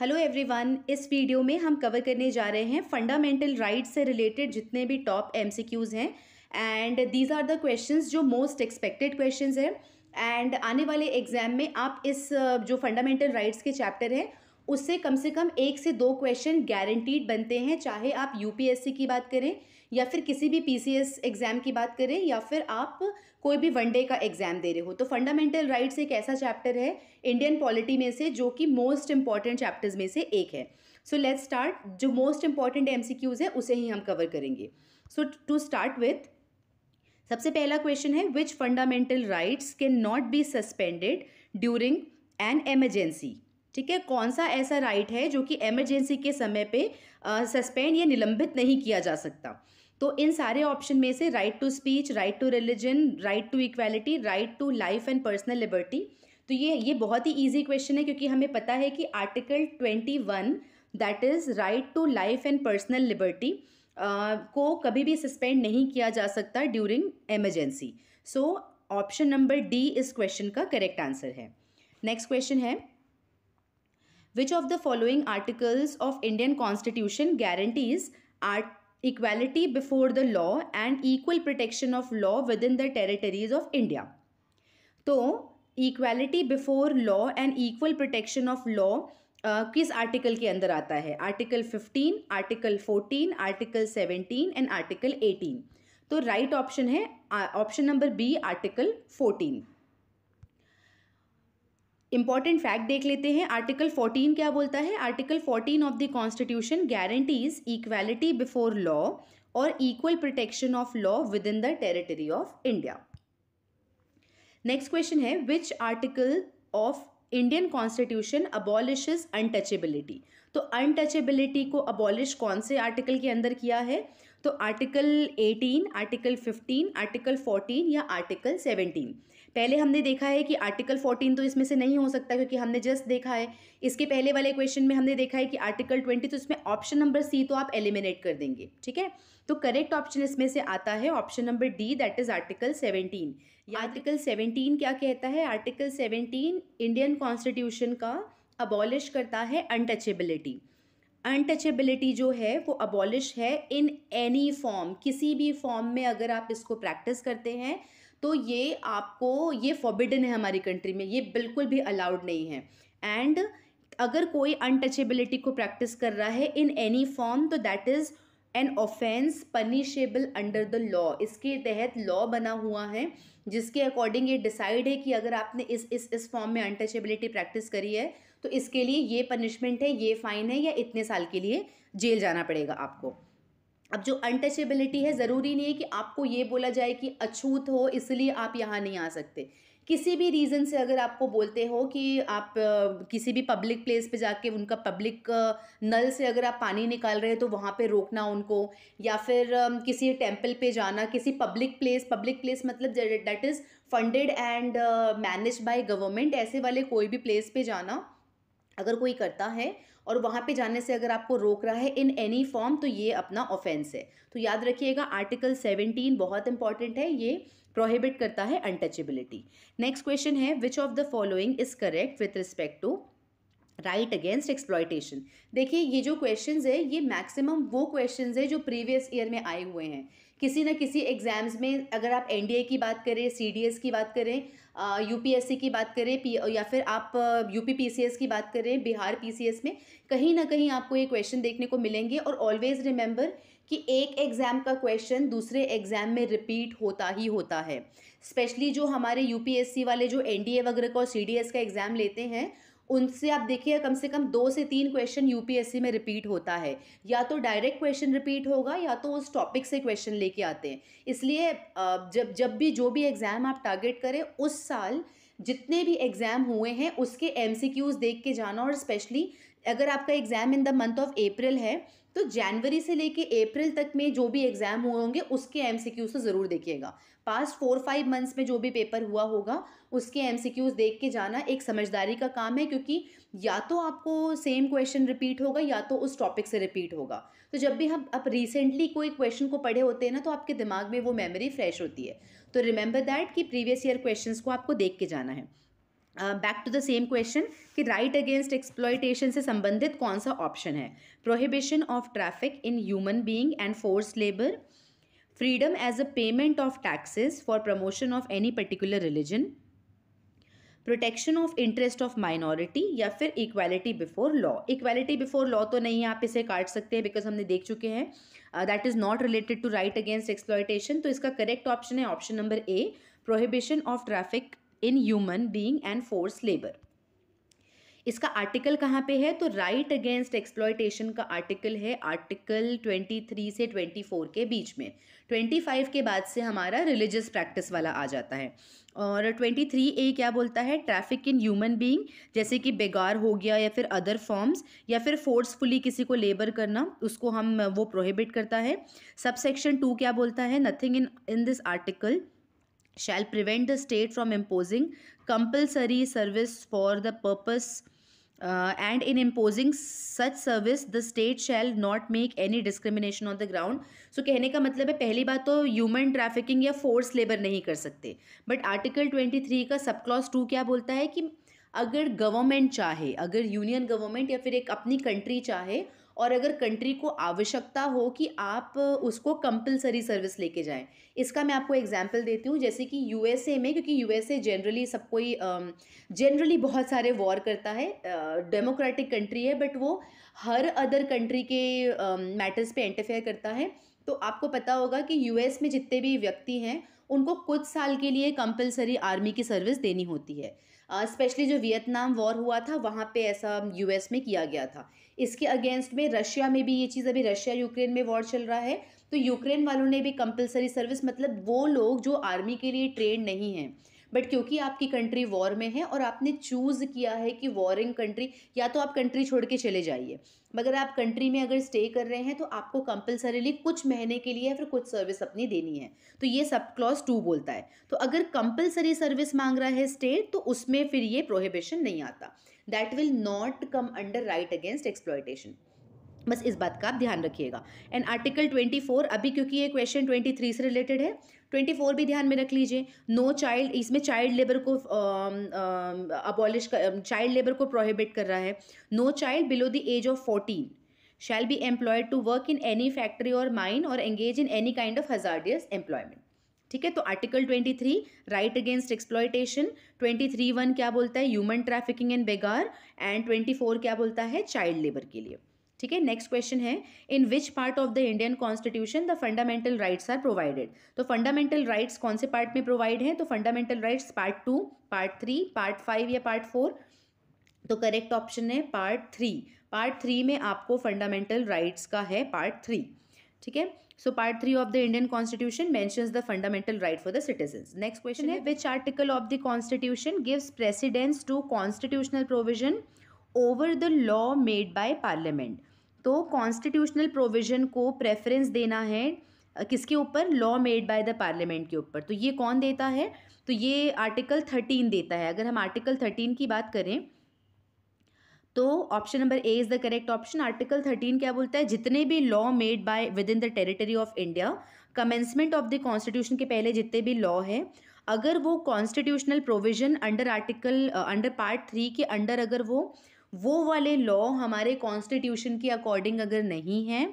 Hello everyone इस video में हम कवर करने जा रहे हैं फंडामेंटल राइट से रिलेटेड जितने भी टॉप एमसीक्यूज़ हैं and these are the questions जो मोस्ट एक्सपेक्टेड क्वेश्चंस हैं एंड आने वाले एग्जाम में आप इस uh, जो फंडामेंटल राइट्स के चैप्टर हैं उससे कम से कम एक से दो क्वेश्चन गारंटीड बनते हैं चाहे आप यू की बात करें या फिर किसी भी पी एग्ज़ाम की बात करें या फिर आप कोई भी वनडे का एग्ज़ाम दे रहे हो तो फंडामेंटल राइट्स एक ऐसा चैप्टर है इंडियन पॉलिटी में से जो कि मोस्ट इंपॉर्टेंट चैप्टर्स में से एक है सो लेट स्टार्ट जो मोस्ट इंपॉर्टेंट एम है उसे ही हम कवर करेंगे सो टू स्टार्ट विथ सबसे पहला क्वेश्चन है which fundamental rights can not be suspended during an emergency ठीक है कौन सा ऐसा राइट है जो कि एमरजेंसी के समय पे सस्पेंड या निलंबित नहीं किया जा सकता तो इन सारे ऑप्शन में से right to speech right to religion right to equality right to life and personal liberty तो ये ये बहुत ही ईजी क्वेश्चन है क्योंकि हमें पता है कि article twenty one that is right to life and personal liberty को कभी भी सस्पेंड नहीं किया जा सकता during emergency so option number D इस क्वेश्चन का करेक्ट आंसर है नेक्स्ट क्वेश्चन है which of the following articles of Indian constitution guarantees art before the law and equal protection of law within the territories of India तो equality before law and equal protection of law किस article के अंदर आता है article fifteen article fourteen article seventeen and article eighteen तो right right option है option number B article fourteen important fact देख लेते हैं आर्टिकल 14 क्या बोलता है article 14 of the constitution guarantees equality before law और equal protection of law within the territory of India next question है which article of Indian constitution abolish untouchability तो untouchability को अबॉलिश कौन से आर्टिकल के अंदर किया है तो आर्टिकल 18 आर्टिकल 15 आर्टिकल 14 या आर्टिकल 17 पहले हमने देखा है कि आर्टिकल 14 तो इसमें से नहीं हो सकता क्योंकि हमने जस्ट देखा है इसके पहले वाले क्वेश्चन में हमने देखा है कि आर्टिकल 20 तो इसमें ऑप्शन नंबर सी तो आप एलिमिनेट कर देंगे ठीक है तो करेक्ट ऑप्शन इसमें से आता है option number D that is article या आर्टिकल सेवनटीन क्या कहता है आर्टिकल सेवनटीन इंडियन कॉन्स्टिट्यूशन का अबॉलिश करता है अनटचेबिलिटी अनटचेबिलिटी जो है वो अबॉलिश है इन एनी फॉर्म किसी भी फॉर्म में अगर आप इसको प्रैक्टिस करते हैं तो ये आपको ये फॉबिडन है हमारी कंट्री में ये बिल्कुल भी अलाउड नहीं है एंड अगर कोई अनटचेबिलिटी को प्रैक्टिस कर रहा है इन एनी फॉर्म तो that is an offence punishable under the law इसके तहत लॉ बना हुआ है जिसके अकॉर्डिंग ये डिसाइड है कि अगर आपने इस इस इस फॉर्म में अनटचेबिलिटी प्रैक्टिस करी है तो इसके लिए ये पनिशमेंट है ये फाइन है या इतने साल के लिए जेल जाना पड़ेगा आपको अब जो अनटचेबिलिटी है ज़रूरी नहीं है कि आपको ये बोला जाए कि अछूत हो इसलिए आप यहाँ नहीं आ सकते किसी भी रीज़न से अगर आपको बोलते हो कि आप किसी भी पब्लिक प्लेस पे जाके उनका पब्लिक नल से अगर आप पानी निकाल रहे हैं तो वहाँ पे रोकना उनको या फिर किसी टेम्पल पे जाना किसी पब्लिक प्लेस पब्लिक प्लेस मतलब that is funded and manage by government ऐसे वाले कोई भी प्लेस पे जाना अगर कोई करता है और वहाँ पे जाने से अगर आपको रोक रहा है इन एनी फॉर्म तो ये अपना ऑफेंस है तो याद रखिएगा आर्टिकल 17 बहुत इंपॉर्टेंट है ये प्रोहिबिट करता है अनटचेबिलिटी नेक्स्ट क्वेश्चन है which of the following is correct with respect to right against exploitation देखिए ये जो क्वेश्चन है ये मैक्सिमम वो क्वेश्चन है जो प्रीवियस ईयर में आए हुए हैं किसी ना किसी एग्जाम्स में अगर आप एनडीए की बात करें सीडीएस की बात करें यूपीएससी की बात करें पी या फिर आप यूपी पीसीएस की बात करें बिहार पीसीएस में कहीं ना कहीं आपको ये क्वेश्चन देखने को मिलेंगे और ऑलवेज़ रिमेंबर कि एक एग्ज़ाम का क्वेश्चन दूसरे एग्ज़ाम में रिपीट होता ही होता है स्पेशली जो हमारे यूपीएससी वाले जो एनडीए वगैरह का और सीडीएस का एग्ज़ाम लेते हैं उनसे आप देखिए कम से कम दो से तीन क्वेश्चन यूपीएससी में रिपीट होता है या तो डायरेक्ट क्वेश्चन रिपीट होगा या तो उस टॉपिक से क्वेश्चन लेके आते हैं इसलिए जब जब भी जो भी एग्ज़ाम आप टारगेट करें उस साल जितने भी एग्ज़ाम हुए हैं उसके एम देख के जाना और स्पेशली अगर आपका exam in the month of April है तो जनवरी से लेके अप्रैल तक में जो भी एग्ज़ाम हुए होंगे उसके एम सी क्यूज़ ज़रूर देखिएगा पास्ट फोर फाइव मंथ्स में जो भी पेपर हुआ होगा उसके एम सी क्यूज़ देख के जाना एक समझदारी का काम है क्योंकि या तो आपको सेम क्वेश्चन रिपीट होगा या तो उस टॉपिक से रिपीट होगा तो जब भी हम आप रिसेंटली कोई क्वेश्चन को पढ़े होते हैं ना तो आपके दिमाग में वो मेमोरी फ्रेश होती है तो रिमेंबर दैट कि प्रीवियस ईयर क्वेश्चन को आपको देख के जाना है back to the same question कि राइट अगेंस्ट एक्सप्लॉयटेशन से संबंधित कौन सा ऑप्शन है prohibition of traffic in human being and force labour freedom as a payment of taxes for promotion of any particular religion protection of interest of minority या फिर equality before law equality before law तो नहीं आप इसे काट सकते हैं because हमने देख चुके हैं that is not related to right against exploitation तो इसका करेक्ट ऑप्शन है option number A prohibition of traffic in human being and force labour इसका आर्टिकल कहाँ पे है तो राइट अगेंस्ट एक्सप्लॉयटेशन का आर्टिकल है आर्टिकल 23 से 24 के बीच में 25 के बाद से हमारा रिलीजियस प्रैक्टिस वाला आ जाता है और 23 ए क्या बोलता है ट्रैफिक इन ह्यूमन बीइंग जैसे कि बेगार हो गया या फिर अदर फॉर्म्स या फिर फोर्सफुली किसी को लेबर करना उसको हम वो प्रोहिबिट करता है सबसेक्शन टू क्या बोलता है nothing in in this article shall prevent the state from imposing compulsory service for the purpose uh, and in imposing such service the state shall not make any discrimination on the ground so kehne ka matlab hai pehli baat to human trafficking ya forced labor nahi kar sakte but article 23 ka sub clause 2 kya bolta hai ki अगर government चाहे अगर union government या फिर एक अपनी country चाहे और अगर कंट्री को आवश्यकता हो कि आप उसको कंपलसरी सर्विस लेके जाएं इसका मैं आपको एग्जांपल देती हूँ जैसे कि यूएसए में क्योंकि यूएसए जनरली सब कोई जनरली बहुत सारे वॉर करता है डेमोक्रेटिक कंट्री है बट वो हर अदर कंट्री के मैटर्स पे इंटरफेयर करता है तो आपको पता होगा कि यूएस में जितने भी व्यक्ति हैं उनको कुछ साल के लिए कंपलसरी आर्मी की सर्विस देनी होती है स्पेशली जो वियतनाम वॉर हुआ था वहाँ पे ऐसा यूएस में किया गया था इसके अगेंस्ट में रशिया में भी ये चीज़ अभी रशिया यूक्रेन में वॉर चल रहा है तो यूक्रेन वालों ने भी कंपलसरी सर्विस मतलब वो लोग जो आर्मी के लिए ट्रेन नहीं हैं बट क्योंकि आपकी कंट्री वॉर में है और आपने चूज़ किया है कि वॉरिंग कंट्री या तो आप कंट्री छोड़ के चले जाइए मगर आप कंट्री में अगर स्टे कर रहे हैं तो आपको कंपलसरीली कुछ महीने के लिए या फिर कुछ सर्विस अपनी देनी है तो ये सब क्लॉज टू बोलता है तो अगर कंपलसरी सर्विस मांग रहा है स्टेट तो उसमें फिर ये प्रोहिबिशन नहीं आता that will not come under right against exploitation बस इस बात का आप ध्यान रखिएगा एंड आर्टिकल 24 अभी क्योंकि ये क्वेश्चन 23 से रिलेटेड है ट्वेंटी फोर भी ध्यान में रख लीजिए नो चाइल्ड इसमें चाइल्ड लेबर को अबॉलिश चाइल्ड लेबर को प्रोहिबिट कर रहा है no child below the age of fourteen shall be employed to work in any factory और माइन और engage in any kind of hazardous employment ठीक है तो article twenty three right against exploitation three one क्या बोलता है human trafficking and बेगार and twenty four क्या बोलता है चाइल्ड लेबर के लिए ठीक है नेक्स्ट क्वेश्चन है in which part of the Indian constitution the fundamental rights are provided तो फंडामेंटल राइट्स कौन से पार्ट में प्रोवाइड हैं तो fundamental rights part two part three part five या पार्ट फोर तो करेक्ट ऑप्शन है पार्ट थ्री पार्ट थ्री में आपको फंडामेंटल राइट्स का है पार्ट थ्री ठीक है so part three of the Indian constitution mention the fundamental right for the citizen next question है which article of the constitution gives precedence to constitutional provision over the law made by parliament तो constitutional provision को preference देना है किसके ऊपर law made by the parliament के ऊपर तो ये कौन देता है तो ये आर्टिकल थर्टीन देता है अगर हम आर्टिकल थर्टीन की बात करें तो option number A is the correct option article thirteen क्या बोलता है जितने भी law made by within the territory of India commencement of the constitution के पहले जितने भी लॉ है अगर वो constitutional provision under article under part three के अंडर अगर वो वो वाले लॉ हमारे कॉन्स्टिट्यूशन के अकॉर्डिंग अगर नहीं है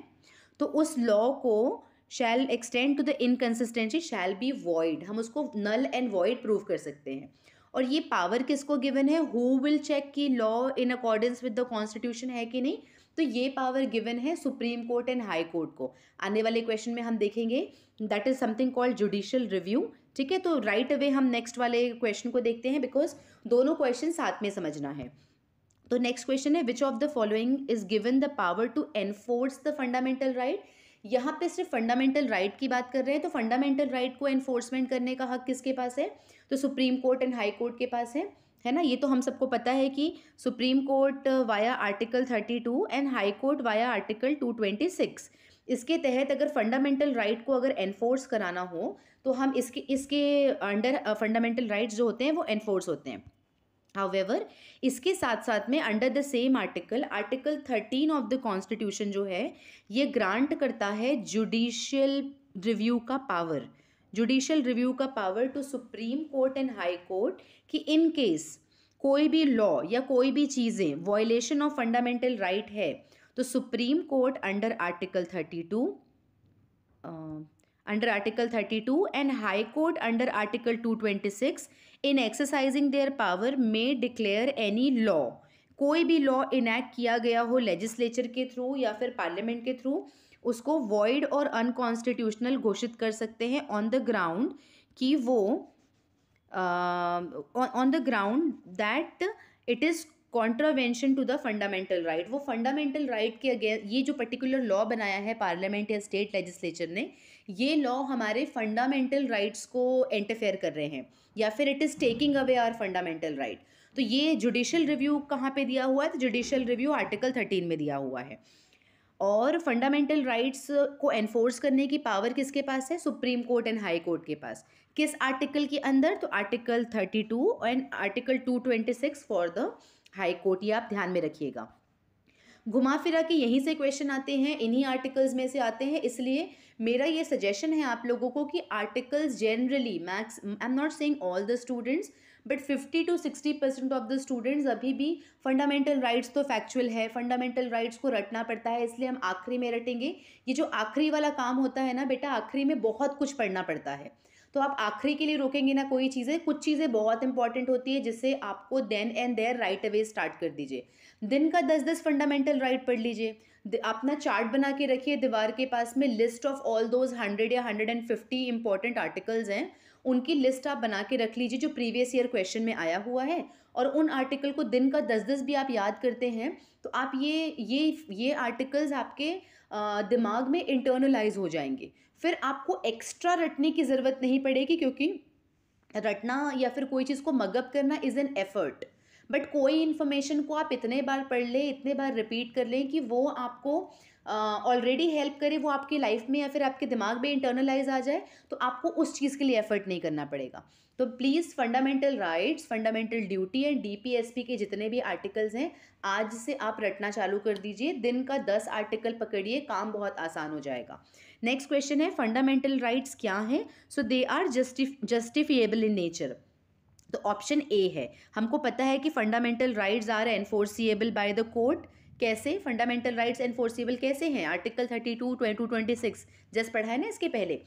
तो उस लॉ को shall extend to the inconsistency shall be void हम उसको नल एंड वॉइड प्रूव कर सकते हैं और ये पावर किसको गिवन है हु विल चेक कि law in accordance with the constitution है कि नहीं तो ये पावर गिवन है supreme court and high court को आने वाले क्वेश्चन में हम देखेंगे that is something called judicial review ठीक है तो राइट right अवे हम नेक्स्ट वाले क्वेश्चन को देखते हैं बिकॉज दोनों क्वेश्चन साथ में समझना है तो नेक्स्ट क्वेश्चन है which of the following is given the power to enforce the fundamental right यहाँ पे सिर्फ फंडामेंटल राइट की बात कर रहे हैं तो फंडामेंटल राइट को एनफोर्समेंट करने का हक किसके पास है तो supreme court and high court के पास है है ना ये तो हम सबको पता है कि supreme court via article thirty two and high court via article two twenty six इसके तहत अगर फंडामेंटल राइट right को अगर एनफोर्स कराना हो तो हम इसके इसके अंडर फंडामेंटल राइट्स जो होते हैं वो एनफोर्स होते हैं हावेवर इसके साथ साथ में under the same article article thirteen of the constitution जो है ये ग्रांट करता है जुडिशियल रिव्यू का पावर जुडिशियल रिव्यू का power to supreme court and high court कि इन केस कोई भी लॉ या कोई भी चीज़ें वॉयलेशन ऑफ फंडामेंटल राइट है तो supreme court under article thirty two under Article 32 and High Court under Article 226 in exercising their power may declare any law. कोई भी लॉ इनैक्ट किया गया हो लेजिस्लेचर के थ्रू या फिर पार्लियामेंट के थ्रू उसको वॉइड और अनकॉन्स्टिट्यूशनल घोषित कर सकते हैं ऑन द ग्राउंड कि वो on the ground that it is contravention to the fundamental right वो फंडामेंटल राइट right के अगेंस्ट ये जो पर्टिकुलर लॉ बनाया है पार्लियामेंट या स्टेट लेजिस्लेचर ने ये लॉ हमारे फंडामेंटल राइट्स को इंटरफेयर कर रहे हैं या फिर it is taking away our fundamental right तो ये जुडिशियल रिव्यू कहाँ पे दिया हुआ है तो जुडिशल रिव्यू आर्टिकल थर्टीन में दिया हुआ है और फंडामेंटल राइट्स को एनफोर्स करने की पावर किसके पास है supreme court and high court के पास किस आर्टिकल के अंदर तो article thirty two and article two twenty six for the high court ये आप ध्यान में रखिएगा घुमा फिरा के यहीं से क्वेश्चन आते हैं इन्हीं आर्टिकल्स में से आते हैं इसलिए मेरा ये सजेशन है आप लोगों को कि articles generally max I am not saying all the students but fifty to sixty percent of the students अभी भी फंडामेंटल राइट्स तो फैक्चुअल है फंडामेंटल राइट्स को रटना पड़ता है इसलिए हम आखिरी में रटेंगे ये जो आखिरी वाला काम होता है ना बेटा आखिरी में बहुत कुछ पढ़ना पड़ता है तो आप आखिरी के लिए रोकेंगे ना कोई चीज़ें कुछ चीज़ें बहुत इंपॉर्टेंट होती है जिससे आपको then and there right away start कर दीजिए दिन का दस दस फंडामेंटल राइट पढ़ लीजिए अपना चार्ट बना के रखिए दीवार के पास में list of all those hundred या hundred and fifty important articles हैं उनकी लिस्ट आप बना के रख लीजिए जो प्रीवियस ईयर क्वेश्चन में आया हुआ है और उन आर्टिकल को दिन का दस दस भी आप याद करते हैं तो आप ये ये ये आर्टिकल्स आपके दिमाग में इंटरनलाइज हो जाएंगे फिर आपको एक्स्ट्रा रटने की ज़रूरत नहीं पड़ेगी क्योंकि रटना या फिर कोई चीज़ को मगअप करना इज़ एन एफर्ट बट कोई इन्फॉर्मेशन को आप इतने बार पढ़ लें इतने बार रिपीट कर लें कि वो आपको ऑलरेडी uh, हेल्प करे वो आपकी लाइफ में या फिर आपके दिमाग में इंटरनलाइज आ जाए तो आपको उस चीज़ के लिए एफर्ट नहीं करना पड़ेगा तो please fundamental rights fundamental duty and DPSP के जितने भी आर्टिकल्स हैं आज से आप रटना चालू कर दीजिए दिन का दस आर्टिकल पकड़िए काम बहुत आसान हो जाएगा नेक्स्ट क्वेश्चन है फंडामेंटल राइट्स क्या हैं so they are justif justifiable in nature तो ऑप्शन ए है हमको पता है कि fundamental rights are enforceable by the court कैसे फंडामेंटल राइट्स एनफोर्सिएबल कैसे हैं article thirty two two twenty six just पढ़ा है ना इसके पहले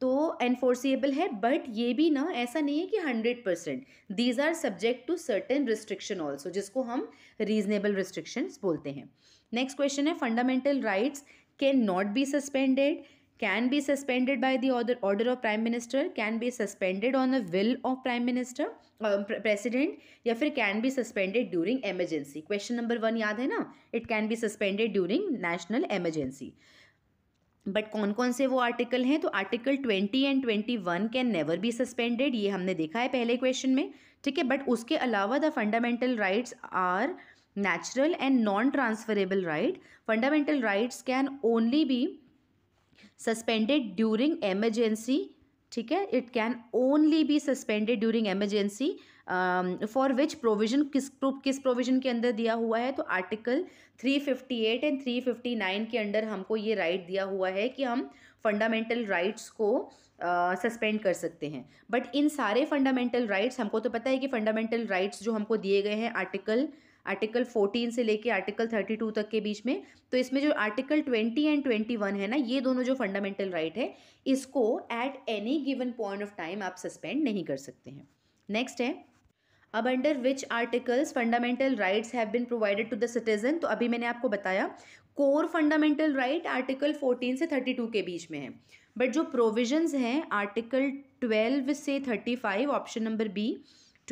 तो एनफोर्सिएबल है बट ये भी ना ऐसा नहीं है कि hundred percent these are subject to certain restriction also जिसको हम रीजनेबल रिस्ट्रिक्शंस बोलते हैं नेक्स्ट क्वेश्चन है fundamental rights can not be suspended can be suspended by the order, order of prime minister can be suspended on the will of prime minister uh, president या फिर can be suspended during emergency question number one याद है ना it can be suspended during national emergency but कौन कौन से वो article हैं तो article twenty and twenty one can never be suspended ये हमने देखा है पहले क्वेश्चन में ठीक है बट उसके अलावा the fundamental rights are natural and non transferable right fundamental rights can only be suspended during emergency ठीक है it can only be suspended during emergency for which provision किस किस प्रोविजन के अंदर दिया हुआ है तो आर्टिकल 358 एंड 359 के अंडर हमको ये राइट right दिया हुआ है कि हम फंडामेंटल राइट्स को सस्पेंड uh, कर सकते हैं बट इन सारे फंडामेंटल राइट्स हमको तो पता है कि फंडामेंटल राइट्स जो हमको दिए गए हैं आर्टिकल आर्टिकल 14 से लेके आर्टिकल 32 तक के बीच में तो इसमें जो आर्टिकल 20 एंड 21 है ना ये दोनों जो फंडामेंटल राइट है इसको at any given point of time आप सस्पेंड नहीं कर सकते हैं नेक्स्ट है अब under which articles fundamental rights have been provided to the citizen तो अभी मैंने आपको बताया कोर फंडामेंटल राइट आर्टिकल 14 से 32 के बीच में है बट जो प्रोविजंस हैं आर्टिकल 12 से 35 ऑप्शन नंबर बी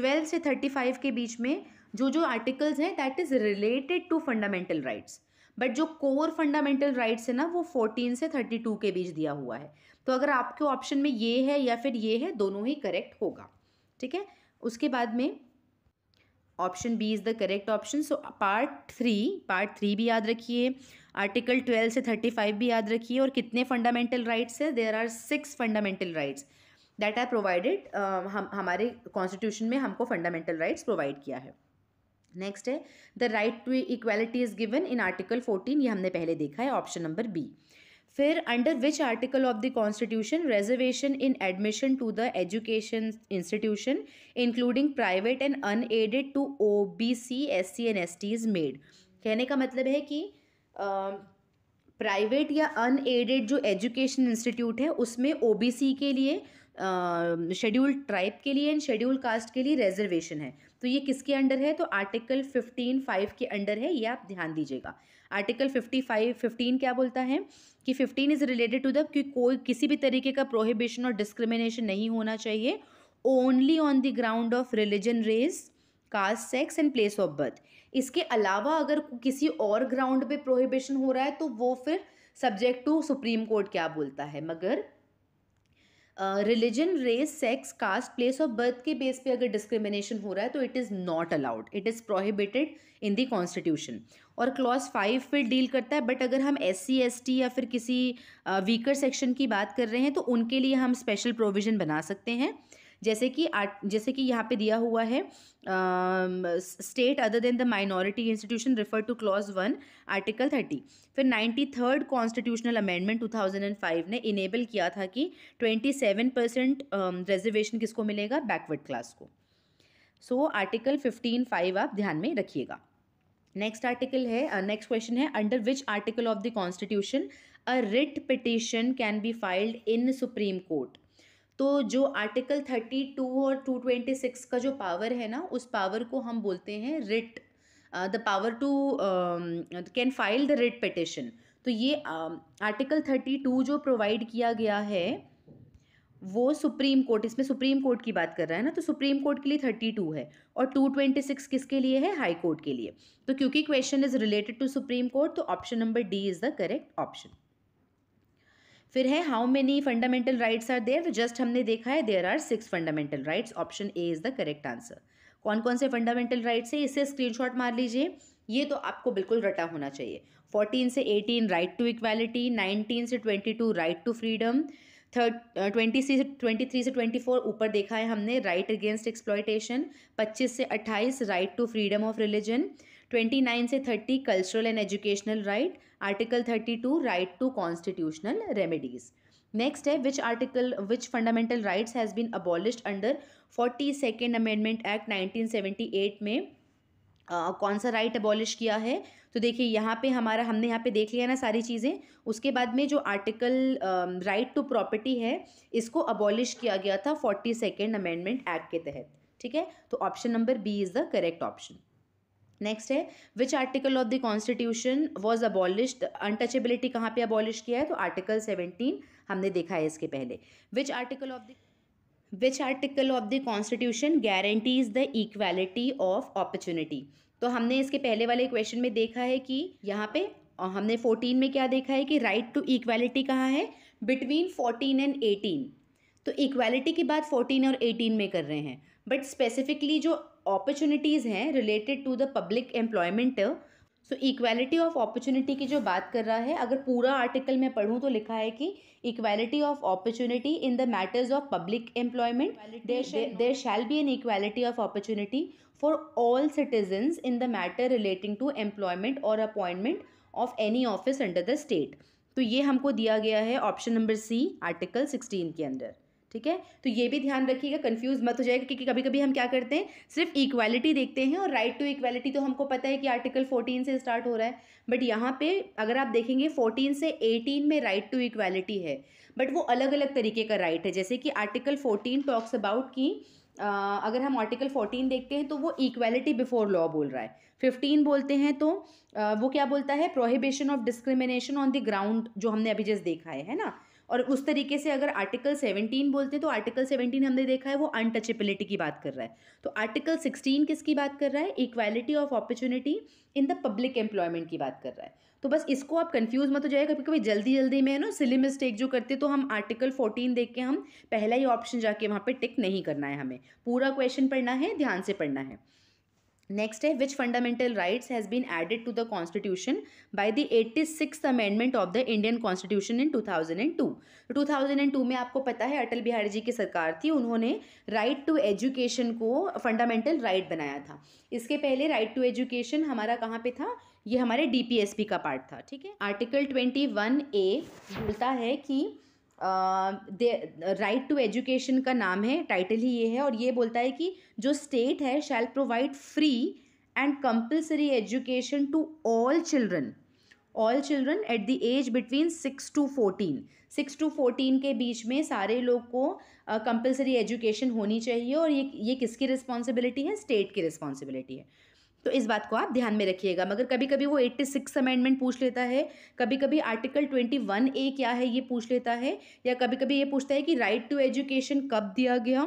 12 से 35 के बीच में जो जो आर्टिकल्स हैं that is related to fundamental rights but जो कोर फंडामेंटल राइट्स है ना वो फोर्टीन से थर्टी टू के बीच दिया हुआ है तो अगर आपके ऑप्शन में ये है या फिर ये है दोनों ही करेक्ट होगा ठीक है उसके बाद में option B is the correct option so part three part three भी याद रखिए आर्टिकल ट्वेल्व से थर्टी फाइव भी याद रखिए और कितने फंडामेंटल राइट्स है there are six fundamental rights that are provided हम हमारे कॉन्स्टिट्यूशन में हमको फंडामेंटल राइट्स प्रोवाइड किया है नेक्स्ट है the right to equality is given in article fourteen ये हमने पहले देखा है ऑप्शन नंबर बी फिर under which article of the constitution reservation in admission to the education institution including private and unaided to O B C S C and S T is made कहने का मतलब है कि private या unaided जो education institute है उसमें ओ B सी के लिए शेड्यूल ट्राइब के लिए एंड शेड्यूल कास्ट के लिए रिजर्वेशन है तो ये किसके अंडर है तो आर्टिकल फिफ्टीन फाइव के अंडर है ये आप ध्यान दीजिएगा आर्टिकल फिफ्टी फाइव फिफ्टीन क्या बोलता है कि fifteen is related to the कि कोई किसी भी तरीके का प्रोहिबिशन और डिस्क्रिमिनेशन नहीं होना चाहिए only on the ground of religion race caste sex and place of birth इसके अलावा अगर किसी और ग्राउंड पे प्रोहिबिशन हो रहा है तो वो फिर सब्जेक्ट टू सुप्रीम कोर्ट क्या बोलता है मगर religion race sex caste place of birth के बेस पे अगर डिस्क्रिमिनेशन हो रहा है तो it is not allowed it is prohibited in the constitution और क्लॉज फाइव पे डील करता है बट अगर हम एस सी या फिर किसी वीकर सेक्शन की बात कर रहे हैं तो उनके लिए हम स्पेशल प्रोविज़न बना सकते हैं जैसे कि आर्ट जैसे कि यहाँ पे दिया हुआ है state other than the minority institution refer to clause one article thirty फिर ninety third constitutional amendment two thousand and five ने इनेबल किया था कि ट्वेंटी सेवन परसेंट रिजर्वेशन किसको मिलेगा बैकवर्ड क्लास को सो आर्टिकल फिफ्टीन फाइव आप ध्यान में रखिएगा नेक्स्ट आर्टिकल है नेक्स्ट क्वेश्चन है under which article of the constitution a writ petition can be filed in supreme court तो जो आर्टिकल थर्टी टू और टू ट्वेंटी सिक्स का जो पावर है ना उस पावर को हम बोलते हैं writ the power to can file the writ petition तो ये आर्टिकल थर्टी टू जो प्रोवाइड किया गया है वो सुप्रीम कोर्ट इसमें सुप्रीम कोर्ट की बात कर रहा है ना तो सुप्रीम कोर्ट के लिए थर्टी टू है और टू ट्वेंटी सिक्स किसके लिए है हाई कोर्ट के लिए तो क्योंकि question is related to supreme court तो option number D is the correct option फिर है how many fundamental rights are there तो जस्ट हमने देखा है there are six fundamental rights option A is the correct answer कौन कौन से फंडामेंटल राइट्स है इसे स्क्रीनशॉट मार लीजिए ये तो आपको बिल्कुल रटा होना चाहिए फोर्टीन से eighteen right to equality nineteen से twenty two right to freedom third twenty twenty three से ट्वेंटी फोर ऊपर देखा है हमने राइट अगेंस्ट एक्सप्लॉयटेशन पच्चीस से अट्ठाईस right to freedom of religion twenty nine से thirty cultural and educational right article thirty two right to constitutional remedies next है which article which fundamental rights has been abolished under forty second amendment act nineteen seventy eight में Uh, कौन सा right abolish किया है तो देखिए यहाँ पे हमारा हमने यहाँ पे देख लिया ना सारी चीज़ें उसके बाद में जो आर्टिकल राइट टू प्रॉपर्टी है इसको अबॉलिश किया गया था फोर्टी सेकेंड अमेंडमेंट एक्ट के तहत ठीक है तो option number B is the correct option next है which article of the constitution was abolished untouchability कहाँ पे अबॉलिश किया है तो आर्टिकल सेवनटीन हमने देखा है इसके पहले which article of the which article of the constitution guarantees the equality of opportunity तो हमने इसके पहले वाले क्वेश्चन में देखा है कि यहाँ पे और हमने फोर्टीन में क्या देखा है कि राइट टू इक्वालिटी कहाँ है बिटवीन फोर्टीन एंड एटीन तो इक्वालिटी की बात फोर्टीन और एटीन में कर रहे हैं बट स्पेसिफिकली जो अपॉर्चुनिटीज़ हैं related to the public employment so equality of opportunity की जो बात कर रहा है अगर पूरा आर्टिकल मैं पढ़ूँ तो लिखा है कि equality of opportunity in the matters of public employment there shall be an equality of opportunity for all citizens in the matter relating to employment और appointment of any office under the state तो ये हमको दिया गया है option number C article sixteen के अंदर ठीक है तो ये भी ध्यान रखिएगा कंफ्यूज मत हो जाएगा क्योंकि कभी कभी हम क्या करते हैं सिर्फ इक्वालिटी देखते हैं और राइट टू इक्वालिटी तो हमको पता है कि आर्टिकल फोर्टीन से स्टार्ट हो रहा है बट यहाँ पे अगर आप देखेंगे फोर्टीन से एटीन में राइट टू इक्वालिटी है बट वो अलग अलग तरीके का राइट है जैसे कि आर्टिकल फोर्टीन टॉक्स अबाउट की Uh, अगर हम आर्टिकल फोर्टीन देखते हैं तो वो इक्वालिटी बिफोर लॉ बोल रहा है फिफ्टीन बोलते हैं तो uh, वो क्या बोलता है prohibition of discrimination on the ground जो हमने अभी जस्ट देखा है है ना और उस तरीके से अगर आर्टिकल 17 बोलते हैं तो आर्टिकल 17 हमने देखा है वो अनटचेबिलिटी की बात कर रहा है तो आर्टिकल 16 किसकी बात कर रहा है equality of opportunity in the public employment की बात कर रहा है तो बस इसको आप कंफ्यूज मत हो जाएगा कभी कभी जल्दी जल्दी में है ना सिली मिस्टेक जो करते तो हम आर्टिकल फोर्टीन देख के हम पहला ही ऑप्शन जाके वहाँ पर टिक नहीं करना है हमें पूरा क्वेश्चन पढ़ना है ध्यान से पढ़ना है नेक्स्ट है which fundamental rights has been added to the constitution by the eighty six amendment of the Indian constitution in two thousand and two two thousand and two में आपको पता है अटल बिहारी जी की सरकार थी उन्होंने राइट टू एजुकेशन को फंडामेंटल राइट right बनाया था इसके पहले राइट टू एजुकेशन हमारा कहाँ पे था ये हमारे डी का पार्ट था ठीक है आर्टिकल ट्वेंटी वन ए बोलता है कि दे राइट टू एजुकेशन का नाम है टाइटल ही ये है और ये बोलता है कि जो स्टेट है shall provide free and compulsory education to all children all children at the age between six to fourteen six to fourteen के बीच में सारे लोग को कंपल्सरी uh, एजुकेशन होनी चाहिए और ये ये किसकी रिस्पॉन्सिबिलिटी है स्टेट की रिस्पॉन्सिबिलिटी है तो इस बात को आप ध्यान में रखिएगा मगर कभी कभी वो एट्टी सिक्स अमेंडमेंट पूछ लेता है कभी कभी आर्टिकल ट्वेंटी वन ए क्या है ये पूछ लेता है या कभी कभी ये पूछता है कि राइट टू एजुकेशन कब दिया गया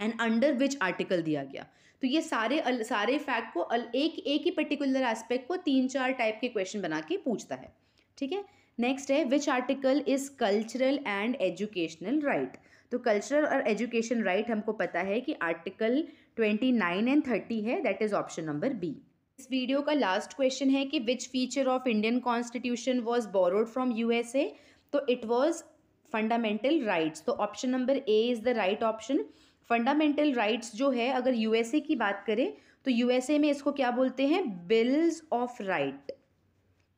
एंड अंडर विच आर्टिकल दिया गया तो ये सारे अल, सारे फैक्ट को अल, एक एक ही पर्टिकुलर एस्पेक्ट को तीन चार टाइप के क्वेश्चन बना के पूछता है ठीक है नेक्स्ट है which article is cultural and educational right तो कल्चरल और एजुकेशन राइट हमको पता है कि article twenty nine and thirty है that is option number B इस वीडियो का लास्ट क्वेश्चन है कि which feature of Indian constitution was borrowed from USA तो इट वॉज फंडामेंटल राइट्स तो option number A is the right option fundamental rights जो है अगर यूएसए की बात करें तो यूएसए में इसको क्या बोलते हैं बिल्स ऑफ राइट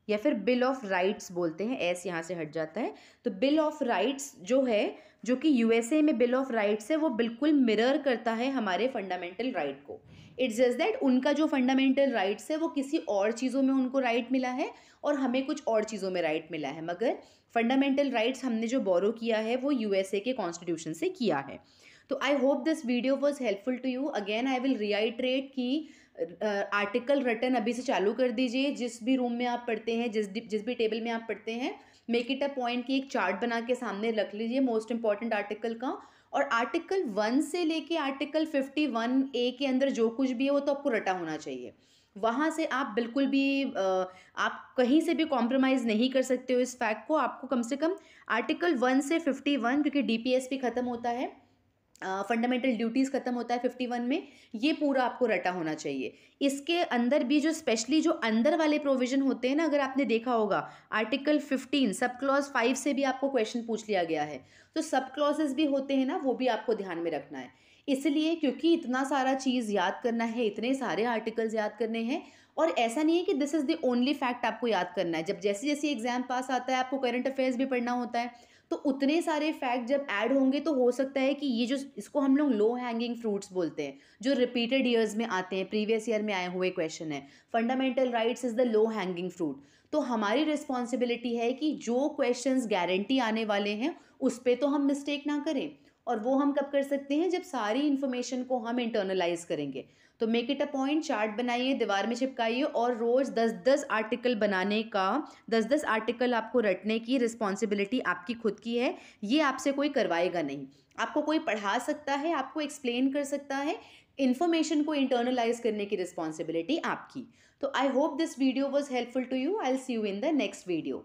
या फिर बिल ऑफ राइट्स बोलते हैं एस यहाँ से हट जाता है तो बिल ऑफ राइट्स जो है जो कि यूएसए में बिल ऑफ राइट्स है वो बिल्कुल मिरर करता है हमारे फंडामेंटल राइट right को इट्स जस्ट दैट उनका जो फंडामेंटल राइट्स है वो किसी और चीज़ों में उनको राइट right मिला है और हमें कुछ और चीज़ों में राइट right मिला है मगर फंडामेंटल राइट्स हमने जो बोरो किया है वो यूएसए के कॉन्स्टिट्यूशन से किया है तो I hope this video was helpful to you again I will reiterate कि आर्टिकल रटन अभी से चालू कर दीजिए जिस भी रूम में आप पढ़ते हैं जिस जिस भी टेबल में आप पढ़ते हैं मेक इट अ पॉइंट की एक चार्ट बना के सामने रख लीजिए मोस्ट इंपॉर्टेंट आर्टिकल का और आर्टिकल वन से लेके आर्टिकल फिफ्टी वन ए के अंदर जो कुछ भी है वो तो आपको रटा होना चाहिए वहाँ से आप बिल्कुल भी आप कहीं से भी कॉम्प्रोमाइज़ नहीं कर सकते हो इस फैक्ट को आपको कम से कम आर्टिकल वन से फिफ्टी वन क्योंकि डी पी एस पी ख़त्म होता है फंडामेंटल ड्यूटीज़ ख़त्म होता है फिफ्टी वन में ये पूरा आपको रटा होना चाहिए इसके अंदर भी जो स्पेशली जो अंदर वाले प्रोविज़न होते हैं ना अगर आपने देखा होगा article fifteen sub clause five से भी आपको क्वेश्चन पूछ लिया गया है तो सब क्लॉजेस भी होते हैं ना वो भी आपको ध्यान में रखना है इसलिए क्योंकि इतना सारा चीज़ याद करना है इतने सारे आर्टिकल्स याद करने हैं और ऐसा नहीं है कि this is the only fact आपको याद करना है जब जैसे जैसे एग्ज़ाम पास आता है आपको करंट अफेयर्स भी पढ़ना होता है तो उतने सारे फैक्ट जब ऐड होंगे तो हो सकता है कि ये जो इसको हम लोग लो हैंगिंग फ्रूट्स बोलते हैं जो रिपीटेड ईयर्स में आते हैं प्रीवियस ईयर में आए हुए क्वेश्चन है fundamental rights is the low hanging fruit तो हमारी रिस्पॉन्सिबिलिटी है कि जो क्वेश्चन गारंटी आने वाले हैं उस पर तो हम मिस्टेक ना करें और वो हम कब कर सकते हैं जब सारी इन्फॉर्मेशन को हम इंटरनलाइज करेंगे तो make it a point chart बनाइए दीवार में चिपकाइए और रोज़ दस दस आर्टिकल बनाने का दस दस आर्टिकल आपको रटने की रिस्पॉन्सिबिलिटी आपकी खुद की है ये आपसे कोई करवाएगा नहीं आपको कोई पढ़ा सकता है आपको एक्सप्लेन कर सकता है इन्फॉर्मेशन को इंटरनलाइज करने की रिस्पॉन्सिबिलिटी आपकी तो I hope this video was helpful to you I see you in the next video